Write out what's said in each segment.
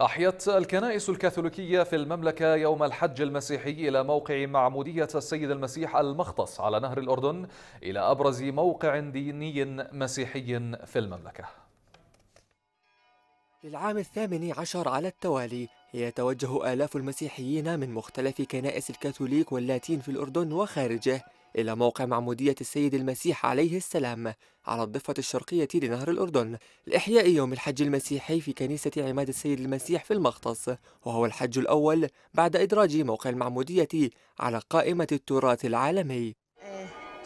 أحيت الكنائس الكاثوليكية في المملكة يوم الحج المسيحي إلى موقع معمودية السيد المسيح المختص على نهر الأردن إلى أبرز موقع ديني مسيحي في المملكة للعام الثامن عشر على التوالي يتوجه آلاف المسيحيين من مختلف كنائس الكاثوليك واللاتين في الأردن وخارجه إلى موقع معمودية السيد المسيح عليه السلام على الضفة الشرقية لنهر الأردن لإحياء يوم الحج المسيحي في كنيسة عماد السيد المسيح في المغطس وهو الحج الأول بعد إدراج موقع المعمودية على قائمة التراث العالمي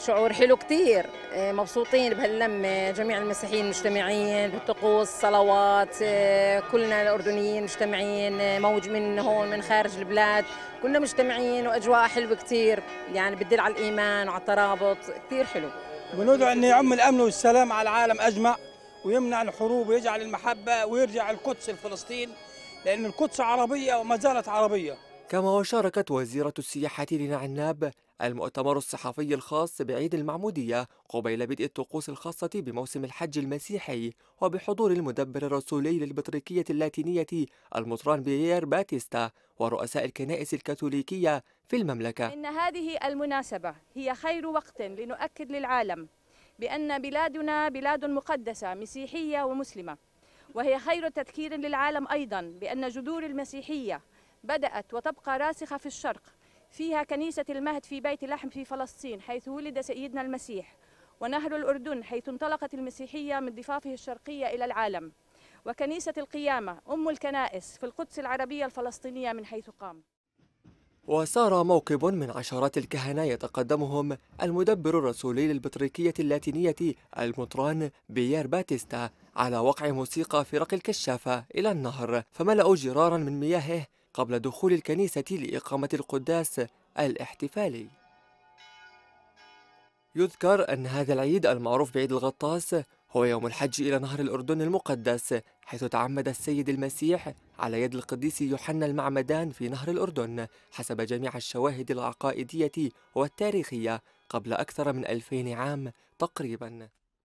شعور حلو كثير آه، مبسوطين بهاللمة آه، جميع المسيحيين مجتمعين بالطقوس صلوات آه، كلنا الأردنيين مجتمعين موج من هون من خارج البلاد كلنا مجتمعين وأجواء حلوة كثير يعني بتدل على الإيمان وعلى الترابط كثير حلو وندعو أن يعم الأمن والسلام على العالم أجمع ويمنع الحروب ويجعل المحبة ويرجع القدس لفلسطين لأن القدس عربية وما زالت عربية كما وشاركت وزيرة السياحة لنا عناب المؤتمر الصحفي الخاص بعيد المعمودية قبيل بدء الطقوس الخاصة بموسم الحج المسيحي وبحضور المدبر الرسولي للبطريقية اللاتينية المطران بيير باتيستا ورؤساء الكنائس الكاثوليكية في المملكة إن هذه المناسبة هي خير وقت لنؤكد للعالم بأن بلادنا بلاد مقدسة مسيحية ومسلمة وهي خير تذكير للعالم أيضا بأن جذور المسيحية بدأت وتبقى راسخة في الشرق فيها كنيسة المهد في بيت لحم في فلسطين حيث ولد سيدنا المسيح ونهر الأردن حيث انطلقت المسيحية من ضفافه الشرقية إلى العالم وكنيسة القيامة أم الكنائس في القدس العربية الفلسطينية من حيث قام وصار موكب من عشرات الكهنة يتقدمهم المدبر الرسولي للبطريكية اللاتينية المطران بيير باتيستا على وقع موسيقى فرق الكشافة إلى النهر فملأوا جرارا من مياهه قبل دخول الكنيسة لإقامة القداس الاحتفالي يذكر أن هذا العيد المعروف بعيد الغطاس هو يوم الحج إلى نهر الأردن المقدس حيث تعمد السيد المسيح على يد القديس يوحنا المعمدان في نهر الأردن حسب جميع الشواهد العقائدية والتاريخية قبل أكثر من ألفين عام تقريباً